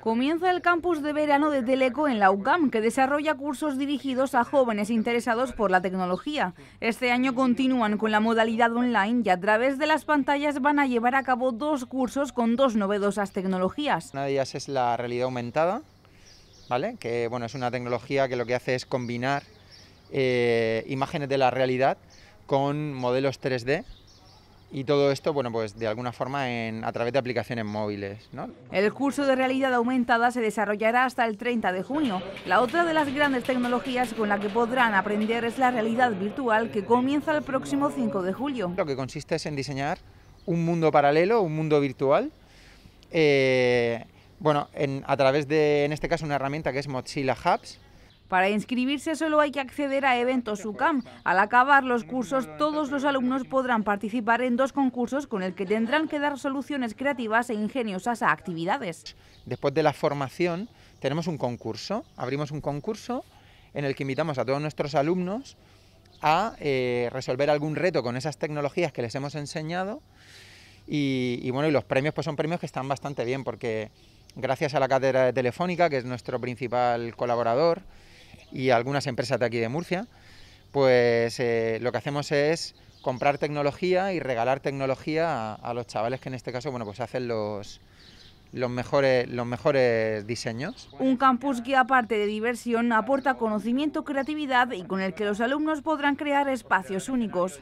Comienza el campus de verano de Teleco en la UCAM, que desarrolla cursos dirigidos a jóvenes interesados por la tecnología. Este año continúan con la modalidad online y a través de las pantallas van a llevar a cabo dos cursos con dos novedosas tecnologías. Una de ellas es la realidad aumentada, ¿vale? que bueno, es una tecnología que lo que hace es combinar eh, imágenes de la realidad con modelos 3D y todo esto, bueno, pues de alguna forma a través de aplicaciones móviles. El curso de realidad aumentada se desarrollará hasta el 30 de junio. La otra de las grandes tecnologías con la que podrán aprender es la realidad virtual que comienza el próximo 5 de julio. Lo que consiste es en diseñar un mundo paralelo, un mundo virtual, eh, bueno, a través de, en este caso, una herramienta que es Mozilla Hubs, para inscribirse solo hay que acceder a eventos UCAM. Al acabar los cursos, todos los alumnos podrán participar en dos concursos con el que tendrán que dar soluciones creativas e ingeniosas a actividades. Después de la formación, tenemos un concurso. Abrimos un concurso en el que invitamos a todos nuestros alumnos a eh, resolver algún reto con esas tecnologías que les hemos enseñado. Y, bueno, y los premios pues son premios que están bastante bien porque gracias a la cátedra de telefónica, que es nuestro principal colaborador, y algunas empresas de aquí de Murcia, pues eh, lo que hacemos es comprar tecnología y regalar tecnología a, los chavales que en este caso, bueno, pues hacen los, los mejores, los mejores diseños. Un campus que aparte de diversión aporta conocimiento, creatividad y con el que los alumnos podrán crear espacios únicos.